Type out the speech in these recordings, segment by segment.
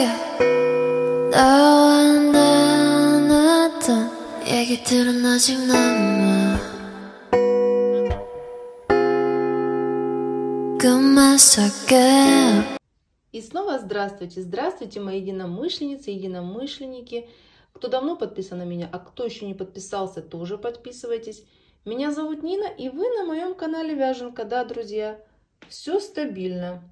생각 너와 나 나눴던 얘기들은 아직 남아 꿈만 И снова здравствуйте, здравствуйте, мои единомышленницы, единомышленники. Кто давно подписан на меня, а кто еще не подписался, тоже подписывайтесь. Меня зовут Нина, и вы на моем канале Вяженка, да, друзья? Все стабильно.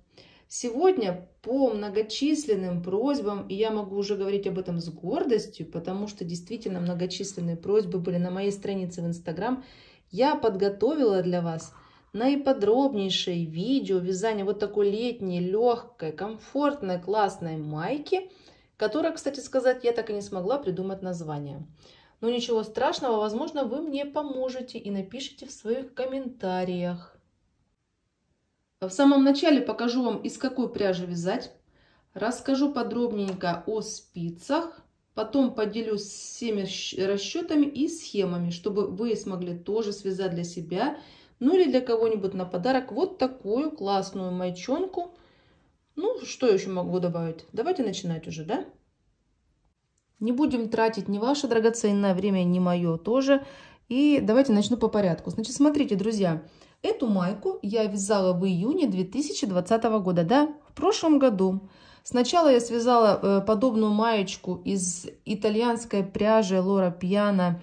Сегодня по многочисленным просьбам, и я могу уже говорить об этом с гордостью, потому что действительно многочисленные просьбы были на моей странице в Инстаграм, я подготовила для вас наиподробнейшее видео вязания вот такой летней, легкой, комфортной, классной майки, которая, кстати сказать, я так и не смогла придумать название. Но ничего страшного, возможно, вы мне поможете и напишите в своих комментариях. А в самом начале покажу вам, из какой пряжи вязать. Расскажу подробненько о спицах. Потом поделюсь всеми расчетами и схемами, чтобы вы смогли тоже связать для себя, ну или для кого-нибудь на подарок вот такую классную майчонку. Ну, что еще могу добавить? Давайте начинать уже, да? Не будем тратить ни ваше драгоценное время, ни мое тоже. И давайте начну по порядку. Значит, смотрите, друзья, друзья. Эту майку я вязала в июне 2020 года, да, в прошлом году. Сначала я связала э, подобную маечку из итальянской пряжи Лора Пьяна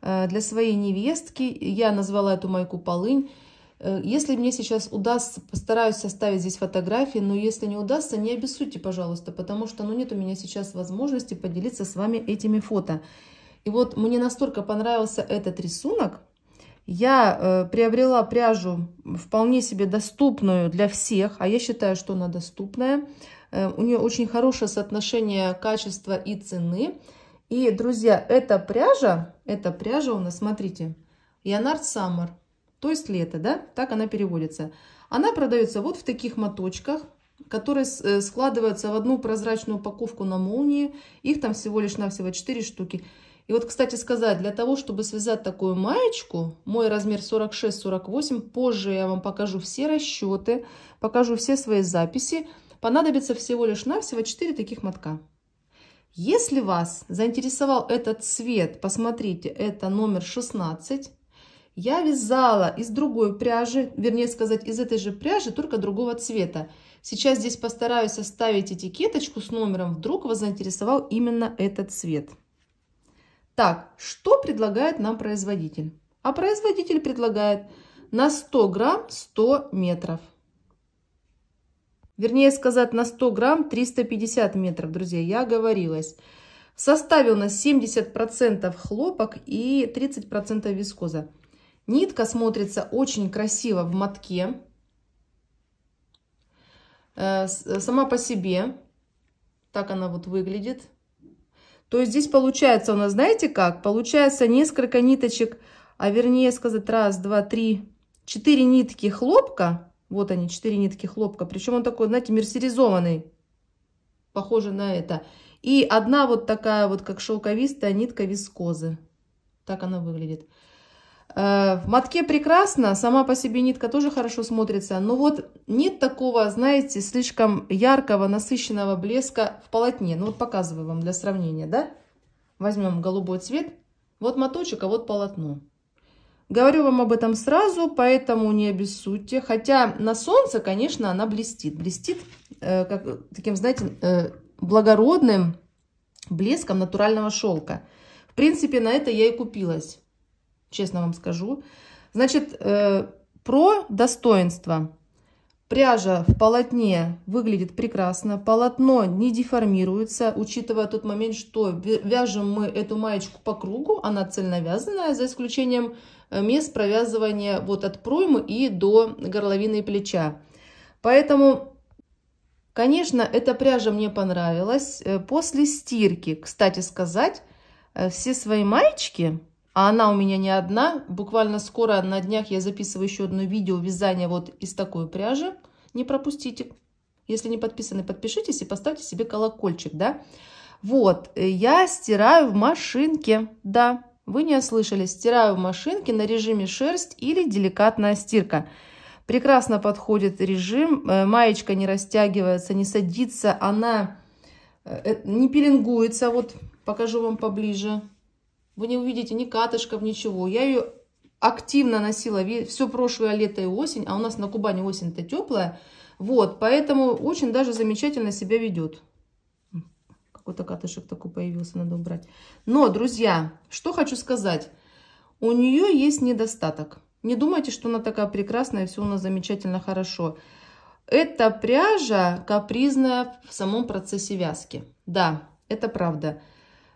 э, для своей невестки. Я назвала эту майку «Полынь». Э, если мне сейчас удастся, постараюсь составить здесь фотографии, но если не удастся, не обессудьте, пожалуйста, потому что ну, нет у меня сейчас возможности поделиться с вами этими фото. И вот мне настолько понравился этот рисунок, я э, приобрела пряжу вполне себе доступную для всех, а я считаю, что она доступная. Э, у нее очень хорошее соотношение качества и цены. И, друзья, эта пряжа, эта пряжа у нас, смотрите, янард Саммер, то есть лето, да, так она переводится. Она продается вот в таких моточках, которые э, складываются в одну прозрачную упаковку на молнии. Их там всего лишь навсего 4 штуки. И вот, кстати сказать, для того, чтобы связать такую маечку, мой размер 46-48, позже я вам покажу все расчеты, покажу все свои записи, понадобится всего лишь навсего 4 таких мотка. Если вас заинтересовал этот цвет, посмотрите, это номер 16. Я вязала из другой пряжи, вернее сказать, из этой же пряжи, только другого цвета. Сейчас здесь постараюсь оставить этикеточку с номером, вдруг вас заинтересовал именно этот цвет. Так, что предлагает нам производитель? А производитель предлагает на 100 грамм 100 метров. Вернее сказать, на 100 грамм 350 метров, друзья, я оговорилась. В составе у нас 70% хлопок и 30% вискоза. Нитка смотрится очень красиво в мотке. Э, сама по себе. Так она вот выглядит. То есть здесь получается у нас, знаете как? Получается несколько ниточек, а вернее сказать, раз, два, три, четыре нитки хлопка. Вот они, четыре нитки хлопка. Причем он такой, знаете, мерсеризованный. Похоже на это. И одна вот такая вот, как шелковистая нитка вискозы. Так она выглядит. Э, в матке прекрасно, сама по себе нитка тоже хорошо смотрится, но вот нет такого, знаете, слишком яркого, насыщенного блеска в полотне. Ну вот показываю вам для сравнения, да? Возьмем голубой цвет, вот моточек, а вот полотно. Говорю вам об этом сразу, поэтому не обессудьте. Хотя на солнце, конечно, она блестит. Блестит э, как, таким, знаете, э, благородным блеском натурального шелка. В принципе, на это я и купилась честно вам скажу. Значит, э, про достоинства Пряжа в полотне выглядит прекрасно, полотно не деформируется, учитывая тот момент, что вяжем мы эту маечку по кругу, она цельновязанная, за исключением э, мест провязывания вот от проймы и до горловины и плеча. Поэтому, конечно, эта пряжа мне понравилась. Э, после стирки, кстати сказать, э, все свои маечки а она у меня не одна. Буквально скоро на днях я записываю еще одно видео вязания вот из такой пряжи. Не пропустите. Если не подписаны, подпишитесь и поставьте себе колокольчик, да. Вот, э, я стираю в машинке, да. Вы не ослышали, стираю в машинке на режиме шерсть или деликатная стирка. Прекрасно подходит режим, э, маечка не растягивается, не садится, она э, не пеленгуется. Вот покажу вам поближе. Вы не увидите ни катышков, ничего. Я ее активно носила все прошлое лето и осень, а у нас на Кубани осень-то теплая. Вот, поэтому очень даже замечательно себя ведет. Какой-то катышек такой появился, надо убрать. Но, друзья, что хочу сказать. У нее есть недостаток. Не думайте, что она такая прекрасная, все у нас замечательно, хорошо. Эта пряжа капризная в самом процессе вязки. Да, это правда.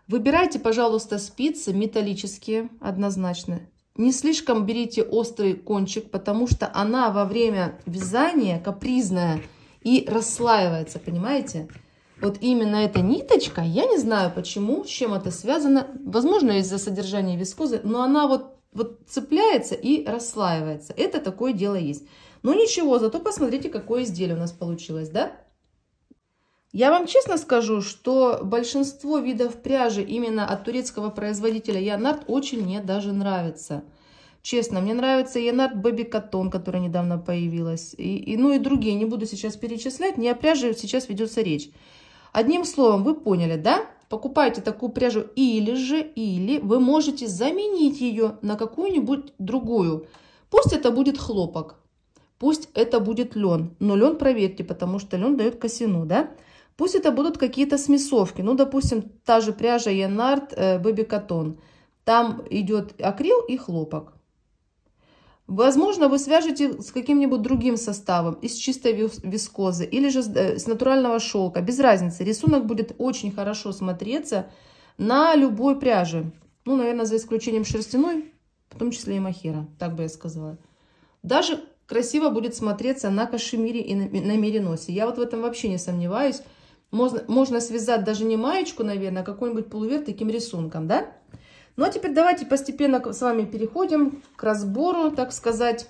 Выбирайте, пожалуйста, спицы металлические однозначно. Не слишком берите острый кончик, потому что она во время вязания капризная и расслаивается, понимаете? Вот именно эта ниточка, я не знаю почему, с чем это связано, возможно из-за содержания вискозы, но она вот, вот цепляется и расслаивается. Это такое дело есть. Но ничего, зато посмотрите, какое изделие у нас получилось, да? Я вам честно скажу, что большинство видов пряжи именно от турецкого производителя Янард очень мне даже нравится. Честно, мне нравится Янард Бэби Катон, которая недавно появилась. И, и, ну и другие, не буду сейчас перечислять, не о пряже сейчас ведется речь. Одним словом, вы поняли, да? Покупаете такую пряжу или же, или вы можете заменить ее на какую-нибудь другую. Пусть это будет хлопок, пусть это будет лен. Но лен проверьте, потому что лен дает косину, да? Пусть это будут какие-то смесовки. Ну, допустим, та же пряжа Янард э, Бэби Катон. Там идет акрил и хлопок. Возможно, вы свяжете с каким-нибудь другим составом, из чистой вискозы или же э, с натурального шелка. Без разницы, рисунок будет очень хорошо смотреться на любой пряже. Ну, наверное, за исключением шерстяной, в том числе и махера, так бы я сказала. Даже красиво будет смотреться на кашемире и на мериносе. Я вот в этом вообще не сомневаюсь. Можно, можно связать даже не маечку, наверное, а какой-нибудь полувер таким рисунком, да? Ну, а теперь давайте постепенно с вами переходим к разбору, так сказать,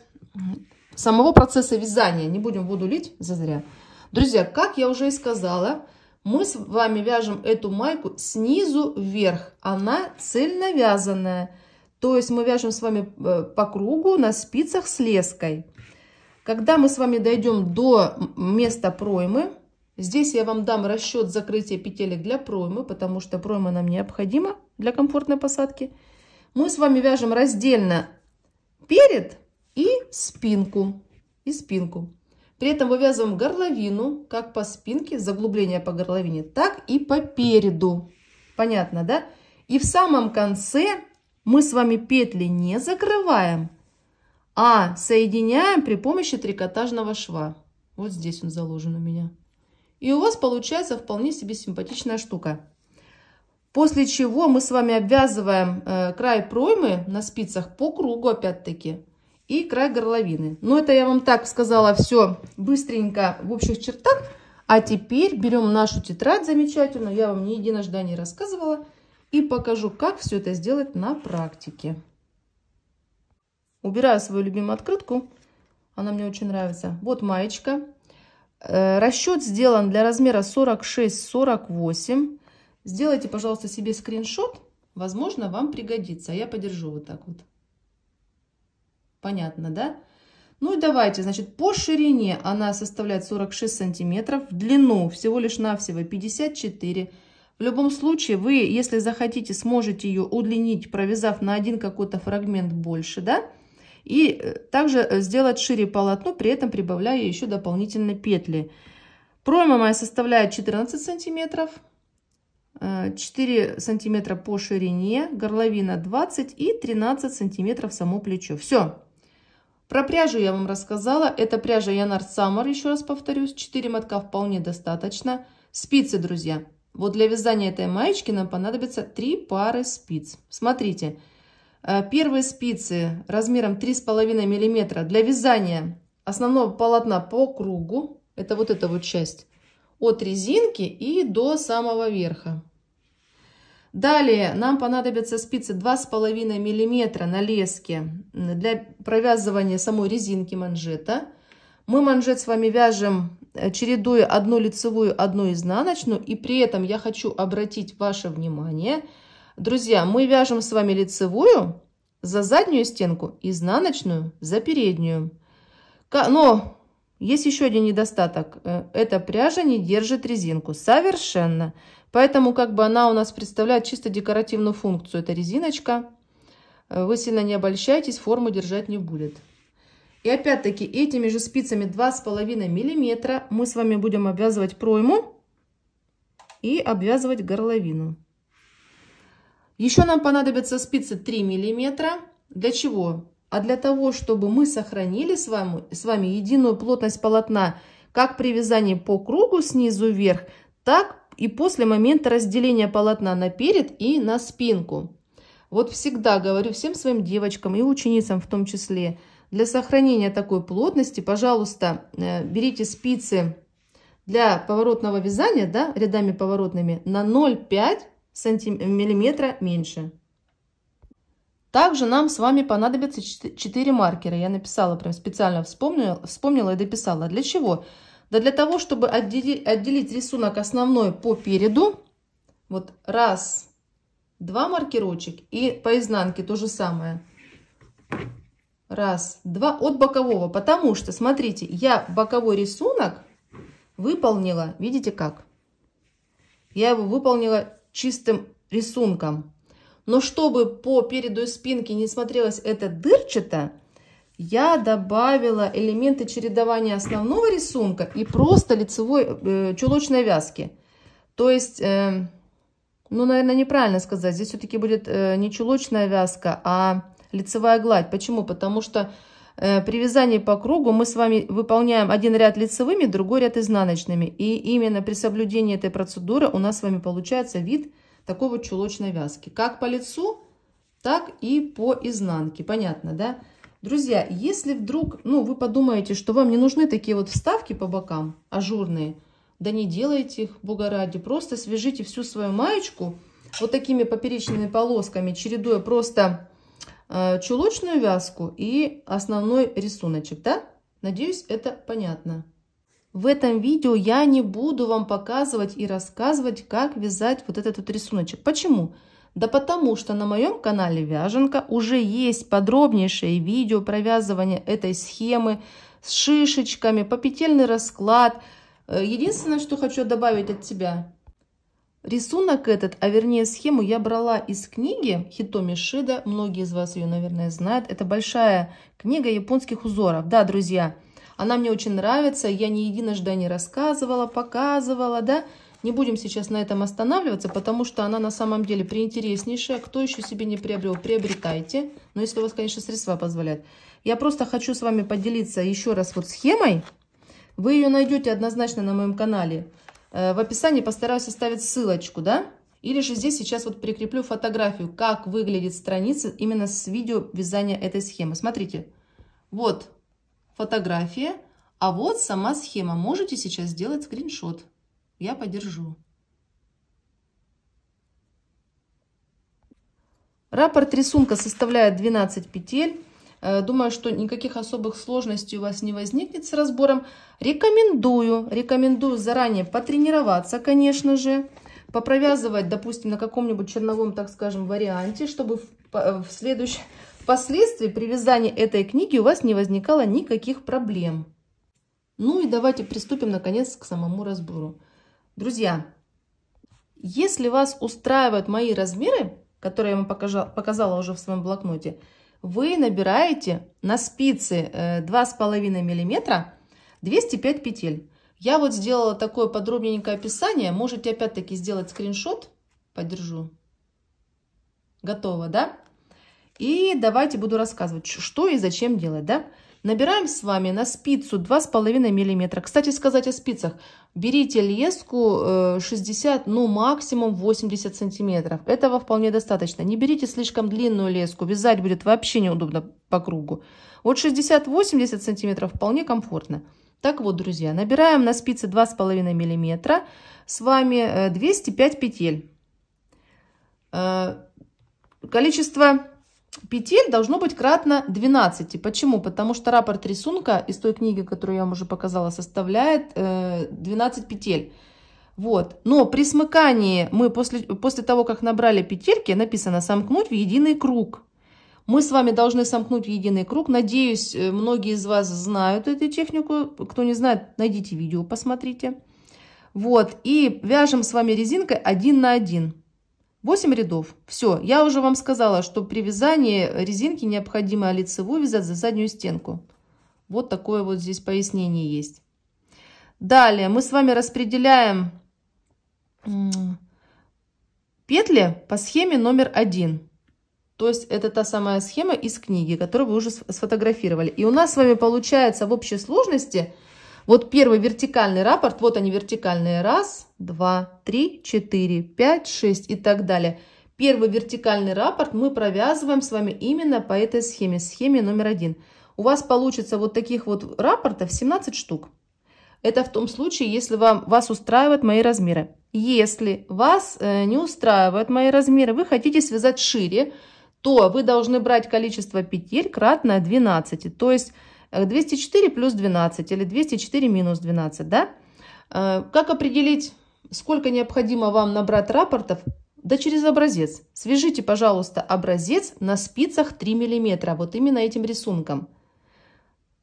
самого процесса вязания. Не будем воду лить зазря. Друзья, как я уже и сказала, мы с вами вяжем эту майку снизу вверх. Она цельно вязаная. То есть мы вяжем с вами э, по кругу на спицах с леской. Когда мы с вами дойдем до места проймы, Здесь я вам дам расчет закрытия петелек для проймы, потому что пройма нам необходима для комфортной посадки. Мы с вами вяжем раздельно перед и спинку. И спинку. При этом вывязываем горловину, как по спинке, заглубление по горловине, так и по переду. Понятно, да? И в самом конце мы с вами петли не закрываем, а соединяем при помощи трикотажного шва. Вот здесь он заложен у меня. И у вас получается вполне себе симпатичная штука. После чего мы с вами обвязываем э, край проймы на спицах по кругу опять-таки и край горловины. Но это я вам так сказала все быстренько в общих чертах. А теперь берем нашу тетрадь замечательную, я вам не единожды не рассказывала, и покажу, как все это сделать на практике. Убираю свою любимую открытку, она мне очень нравится. Вот маечка. Э, Расчет сделан для размера 46-48. Сделайте, пожалуйста, себе скриншот. Возможно, вам пригодится. А я подержу вот так вот. Понятно, да? Ну и давайте, значит, по ширине она составляет 46 сантиметров, в длину всего лишь навсего 54 в любом случае, вы, если захотите, сможете ее удлинить, провязав на один какой-то фрагмент больше, да? И э, также э, сделать шире полотно, при этом прибавляя еще дополнительно петли. Пройма моя составляет 14 сантиметров. 4 э, сантиметра по ширине, горловина 20 и 13 сантиметров само плечо. Все. Про пряжу я вам рассказала. Это пряжа Янар Саммер, еще раз повторюсь. 4 мотка вполне достаточно. Спицы, друзья. Вот для вязания этой маечки нам понадобится 3 пары спиц. Смотрите. Смотрите. Э, первые спицы размером 3,5 мм для вязания основного полотна по кругу. Это вот эта вот часть. От резинки и до самого верха. Далее нам понадобятся спицы 2,5 мм на леске для провязывания самой резинки манжета. Мы манжет с вами вяжем, э, чередуя одну лицевую, одну изнаночную. И при этом я хочу обратить ваше внимание – Друзья, мы вяжем с вами лицевую за заднюю стенку, изнаночную за переднюю. Но есть еще один недостаток. Э, эта пряжа не держит резинку совершенно. Поэтому как бы она у нас представляет чисто декоративную функцию. Это резиночка. Э, вы сильно не обольщайтесь, форму держать не будет. И опять-таки этими же спицами 2,5 мм мы с вами будем обвязывать пройму и обвязывать горловину. Еще нам понадобятся спицы 3 мм. Для чего? А для того, чтобы мы сохранили с вами, с вами единую плотность полотна, как при вязании по кругу снизу вверх, так и после момента разделения полотна на перед и на спинку. Вот всегда говорю всем своим девочкам и ученицам в том числе, для сохранения такой плотности, пожалуйста, э, берите спицы для поворотного вязания, да, рядами поворотными, на 0,5 сантим... миллиметра меньше. Также нам с вами понадобятся 4 маркера. Я написала, прям специально вспомнила, вспомнила и дописала. Для чего? Да для того, чтобы отделить, отделить рисунок основной по переду. Вот раз, два маркерочек. И по изнанке то же самое. Раз, два от бокового. Потому что, смотрите, я боковой рисунок выполнила, видите как? Я его выполнила чистым рисунком. Но чтобы по переду и спинке не смотрелось это дырчато, я добавила элементы чередования основного рисунка и просто лицевой э, чулочной вязки. То есть, э, ну, наверное, неправильно сказать. Здесь все-таки будет э, не чулочная вязка, а лицевая гладь. Почему? Потому что Э, при вязании по кругу мы с вами выполняем один ряд лицевыми, другой ряд изнаночными. И именно при соблюдении этой процедуры у нас с вами получается вид такого чулочной вязки. Как по лицу, так и по изнанке. Понятно, да? Друзья, если вдруг ну, вы подумаете, что вам не нужны такие вот вставки по бокам, ажурные, да не делайте их, бога ради. Просто свяжите всю свою маечку вот такими поперечными полосками, чередуя просто Э, чулочную вязку и основной рисуночек, да? Надеюсь, это понятно. В этом видео я не буду вам показывать и рассказывать, как вязать вот этот вот рисуночек. Почему? Да потому что на моем канале Вяженка уже есть подробнейшее видео про вязывание этой схемы с шишечками, по петельный расклад. Э, единственное, что хочу добавить от себя, Рисунок этот, а вернее схему, я брала из книги Хитоми Шида. Многие из вас ее, наверное, знают. Это большая книга японских узоров. Да, друзья, она мне очень нравится. Я не единожды о ней рассказывала, показывала, да. Не будем сейчас на этом останавливаться, потому что она на самом деле приинтереснейшая. Кто еще себе не приобрел, приобретайте. Но если у вас, конечно, средства позволяют. Я просто хочу с вами поделиться еще раз вот схемой. Вы ее найдете однозначно на моем канале. Э, в описании постараюсь оставить ссылочку, да? Или же здесь сейчас вот прикреплю фотографию, как выглядит страница именно с видео вязания этой схемы. Смотрите, вот фотография, а вот сама схема. Можете сейчас сделать скриншот. Я подержу. Раппорт рисунка составляет 12 петель. Э, думаю, что никаких особых сложностей у вас не возникнет с разбором. Рекомендую, рекомендую заранее потренироваться, конечно же, попровязывать, допустим, на каком-нибудь черновом, так скажем, варианте, чтобы в, э, в следующем, впоследствии при вязании этой книги у вас не возникало никаких проблем. Ну и давайте приступим, наконец, к самому разбору. Друзья, если вас устраивают мои размеры, которые я вам покажа, показала уже в своем блокноте, вы набираете на спице 2,5 мм 205 петель. Я вот сделала такое подробненькое описание. Можете опять-таки сделать скриншот. Подержу. Готово, да? И давайте буду рассказывать, что и зачем делать, да? Набираем с вами на спицу 2,5 мм. Кстати сказать о спицах. Берите леску 60, э, ну максимум 80 сантиметров. Этого вполне достаточно. Не берите слишком длинную леску, вязать будет вообще неудобно по кругу. Вот 60-80 сантиметров вполне комфортно. Так вот, друзья, набираем на спице 2,5 мм. С вами 205 э, петель. Э, количество Петель должно быть кратно 12. Почему? Потому что рапорт рисунка из той книги, которую я вам уже показала, составляет 12 э, петель. Вот. Но при смыкании мы после, после того, как набрали петельки, написано «сомкнуть в единый круг». Мы с вами должны сомкнуть в единый круг. Надеюсь, э, многие из вас знают эту технику. Кто не знает, найдите видео, посмотрите. Вот. И вяжем с вами резинкой один на один. 8 рядов. Все, я уже вам сказала, что при вязании резинки необходимо лицевую вязать за заднюю стенку. Вот такое вот здесь пояснение есть. Далее мы с вами распределяем петли по схеме номер один. То есть это та самая схема из книги, которую вы уже сфотографировали. И у нас с вами получается в общей сложности вот первый вертикальный рапорт, вот они вертикальные, раз, два, три, четыре, пять, шесть и так далее. Первый вертикальный рапорт мы провязываем с вами именно по этой схеме, схеме номер один. У вас получится вот таких вот рапортов 17 штук. Это в том случае, если вам, вас устраивают мои размеры. Если вас э, не устраивают мои размеры, вы хотите связать шире, то вы должны брать количество петель кратное 12. То есть 204 э, плюс 12 или 204 минус 12, да? Э, как определить, сколько необходимо вам набрать рапортов? Да через образец. Свяжите, пожалуйста, образец на спицах 3 мм, вот именно этим рисунком.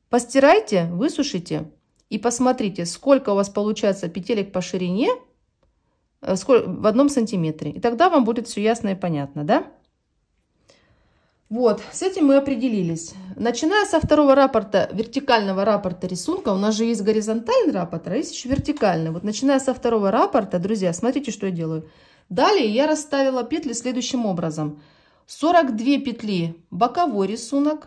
Постирайте, высушите и посмотрите, сколько у вас получается петелек по ширине э, в одном сантиметре. И тогда вам будет все ясно и понятно, да? Вот, с этим мы определились. Начиная со второго рапорта, вертикального рапорта рисунка, у нас же есть горизонтальный рапорт, а есть еще вертикальный. Вот начиная со второго рапорта, друзья, смотрите, что я делаю. Далее я расставила петли следующим образом. 42 петли боковой рисунок.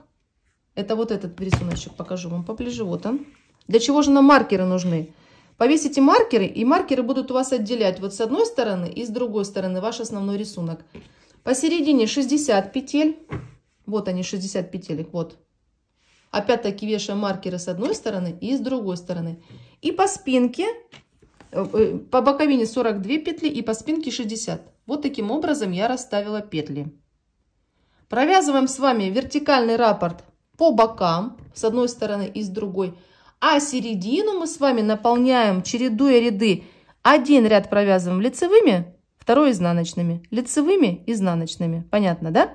Это вот этот рисуночек, покажу вам поближе, вот он. Для чего же нам маркеры нужны? Повесите маркеры, и маркеры будут у вас отделять вот с одной стороны и с другой стороны ваш основной рисунок. Посередине 60 петель. Вот они, 60 петелек, вот. Опять-таки вешаем маркеры с одной стороны и с другой стороны. И по спинке, э, э, по боковине 42 петли и по спинке 60. Вот таким образом я расставила петли. Провязываем с вами вертикальный раппорт по бокам, с одной стороны и с другой. А середину мы с вами наполняем, чередуя ряды. Один ряд провязываем лицевыми, второй изнаночными. Лицевыми, изнаночными. Понятно, да?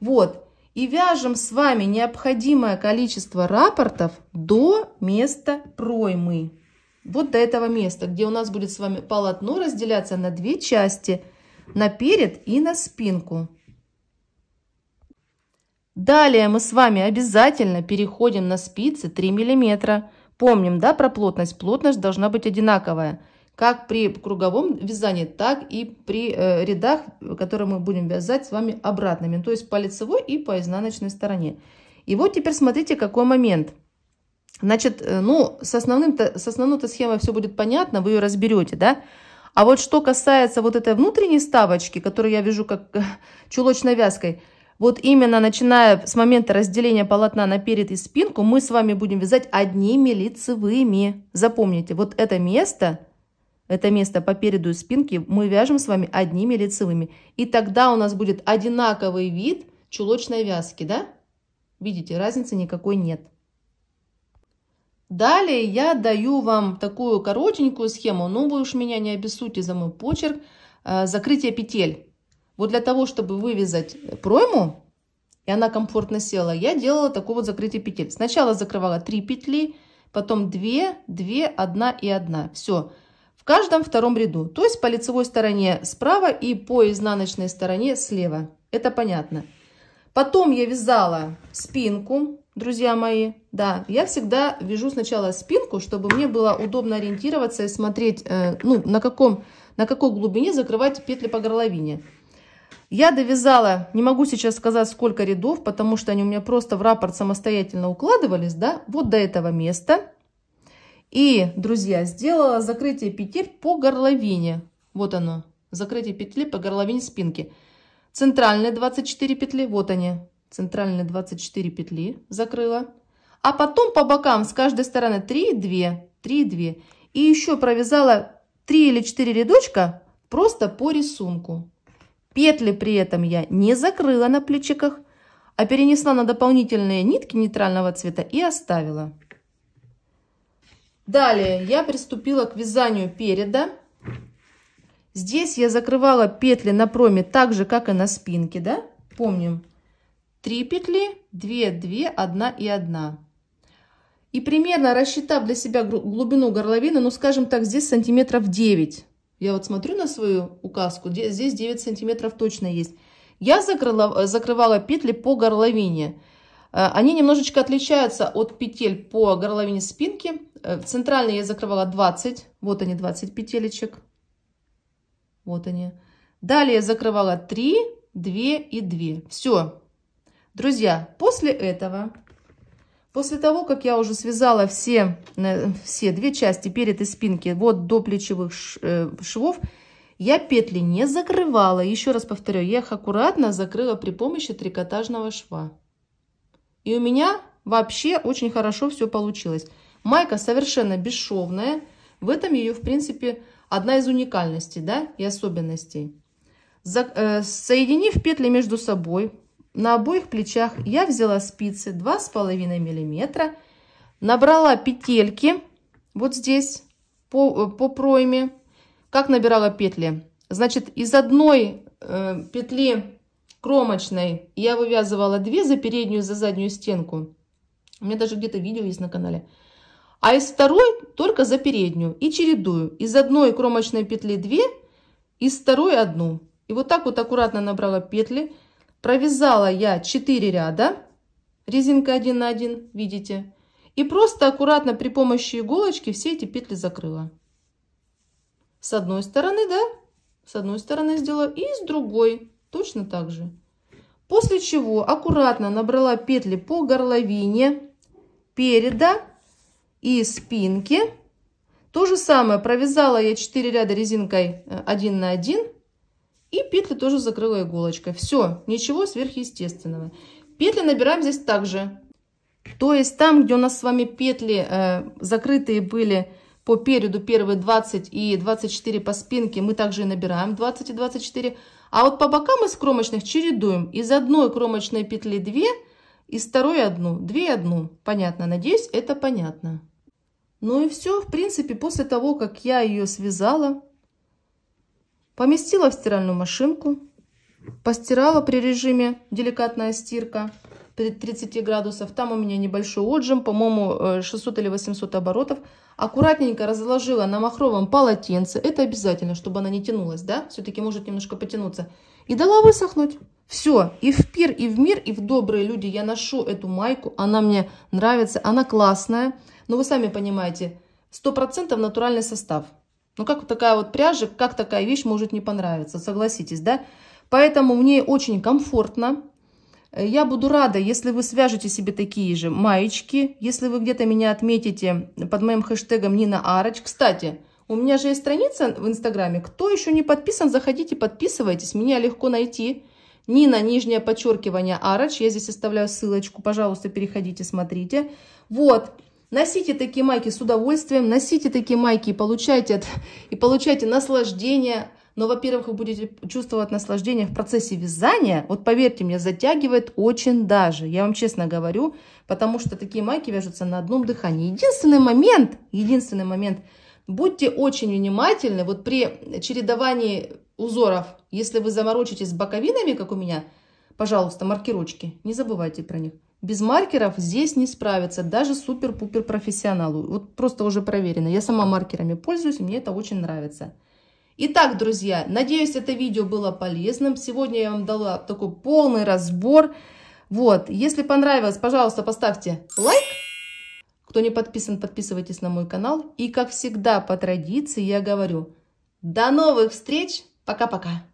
Вот и вяжем с вами необходимое количество рапортов до места проймы. Вот до этого места, где у нас будет с вами полотно разделяться на две части, на перед и на спинку. Далее мы с вами обязательно переходим на спицы 3 мм. Помним, да, про плотность? Плотность должна быть одинаковая как при круговом вязании, так и при э, рядах, которые мы будем вязать с вами обратными, то есть по лицевой и по изнаночной стороне. И вот теперь смотрите, какой момент. Значит, э, ну, с, основным -то, с основной-то схемой все будет понятно, вы ее разберете, да? А вот что касается вот этой внутренней ставочки, которую я вяжу как чулочной вязкой, вот именно начиная с момента разделения полотна на перед и спинку, мы с вами будем вязать одними лицевыми. Запомните, вот это место – это место по переду и спинке мы вяжем с вами одними лицевыми. И тогда у нас будет одинаковый вид чулочной вязки, да? Видите, разницы никакой нет. Далее я даю вам такую коротенькую схему, но ну, вы уж меня не обессудьте за мой почерк, э, закрытие петель. Вот для того, чтобы вывязать пройму, и она комфортно села, я делала такое вот закрытие петель. Сначала закрывала 3 петли, потом 2, 2, 1 и 1. Все в каждом втором ряду, то есть по лицевой стороне справа и по изнаночной стороне слева. Это понятно. Потом я вязала спинку, друзья мои. Да, я всегда вяжу сначала спинку, чтобы мне было удобно ориентироваться и смотреть, э, ну, на, каком, на какой глубине закрывать петли по горловине. Я довязала, не могу сейчас сказать, сколько рядов, потому что они у меня просто в раппорт самостоятельно укладывались, да, вот до этого места. И, друзья, сделала закрытие петель по горловине. Вот оно, закрытие петли по горловине спинки. Центральные 24 петли, вот они. Центральные 24 петли закрыла. А потом по бокам с каждой стороны 3 2, 3 2. И еще провязала 3 или 4 рядочка просто по рисунку. Петли при этом я не закрыла на плечиках, а перенесла на дополнительные нитки нейтрального цвета и оставила. Далее я приступила к вязанию переда. Здесь я закрывала петли на проме так же, как и на спинке, да? Помним. 3 петли, 2, 2, 1 и 1. И примерно рассчитав для себя глубину горловины, ну, скажем так, здесь сантиметров 9. Я вот смотрю на свою указку, здесь 9 сантиметров точно есть. Я закрыла, закрывала петли по горловине. Э, они немножечко отличаются от петель по горловине спинки. Э, центральные я закрывала 20, вот они 20 петелечек. Вот они. Далее закрывала 3, 2 и 2. Все. Друзья, после этого, после того, как я уже связала все, э, все две части перед и спинки, вот до плечевых швов, я петли не закрывала. Еще раз повторю, я их аккуратно закрыла при помощи трикотажного шва. И у меня вообще очень хорошо все получилось. Майка совершенно бесшовная. В этом ее, в принципе, одна из уникальностей да, и особенностей. За, э, соединив петли между собой, на обоих плечах я взяла спицы 2,5 мм, набрала петельки вот здесь по, э, по пройме. Как набирала петли? Значит, из одной э, петли кромочной. Я вывязывала две за переднюю, за заднюю стенку. У меня даже где-то видео есть на канале. А из второй только за переднюю. И чередую. Из одной кромочной петли 2, из второй одну. И вот так вот аккуратно набрала петли. Провязала я 4 ряда. Резинка 1 на 1, видите. И просто аккуратно при помощи иголочки все эти петли закрыла. С одной стороны, да, с одной стороны сделала и с другой. Точно так же. После чего аккуратно набрала петли по горловине переда и спинки. То же самое провязала я 4 ряда резинкой 1 э, на 1 и петли тоже закрыла иголочкой. Все, ничего сверхъестественного. Петли набираем здесь также. То есть там, где у нас с вами петли э, закрытые были по переду первые 20 и 24 по спинке, мы также и набираем 20 и 24. А вот по бокам из кромочных чередуем. Из одной кромочной петли 2, из второй одну, 2 одну. Понятно, надеюсь, это понятно. Ну и все, в принципе, после того, как я ее связала, поместила в стиральную машинку, постирала при режиме деликатная стирка. 30 градусов. Там у меня небольшой отжим, по-моему, 600 э, или 800 оборотов. Аккуратненько разложила на махровом полотенце. Это обязательно, чтобы она не тянулась, да? Все-таки может немножко потянуться. И дала высохнуть. Все, и в пир, и в мир, и в добрые люди я ношу эту майку. Она мне нравится, она классная. Но вы сами понимаете, 100% натуральный состав. Ну как такая вот пряжа, как такая вещь может не понравиться, согласитесь, да? Поэтому мне очень комфортно. Э, я буду рада, если вы свяжете себе такие же маечки, если вы где-то меня отметите под моим хэштегом Нина Арач. Кстати, у меня же есть страница в Инстаграме. Кто еще не подписан, заходите, подписывайтесь. Меня легко найти. Нина, нижнее подчеркивание, Арач. Я здесь оставляю ссылочку. Пожалуйста, переходите, смотрите. Вот. Носите такие майки с удовольствием. Носите такие майки и получайте, и получайте наслаждение но, во-первых, вы будете чувствовать наслаждение в процессе вязания. Вот поверьте мне, затягивает очень даже, я вам честно говорю, потому что такие майки вяжутся на одном дыхании. Единственный момент, единственный момент, будьте очень внимательны, вот при чередовании узоров, если вы заморочитесь с боковинами, как у меня, пожалуйста, маркирочки, не забывайте про них. Без маркеров здесь не справится даже супер-пупер профессионалу. Вот просто уже проверено. Я сама маркерами пользуюсь, мне это очень нравится. Итак, друзья, надеюсь, это видео было полезным. Сегодня я вам дала такой полный разбор. Вот, если понравилось, пожалуйста, поставьте лайк. Кто не подписан, подписывайтесь на мой канал. И, как всегда, по традиции я говорю, до новых встреч, пока-пока.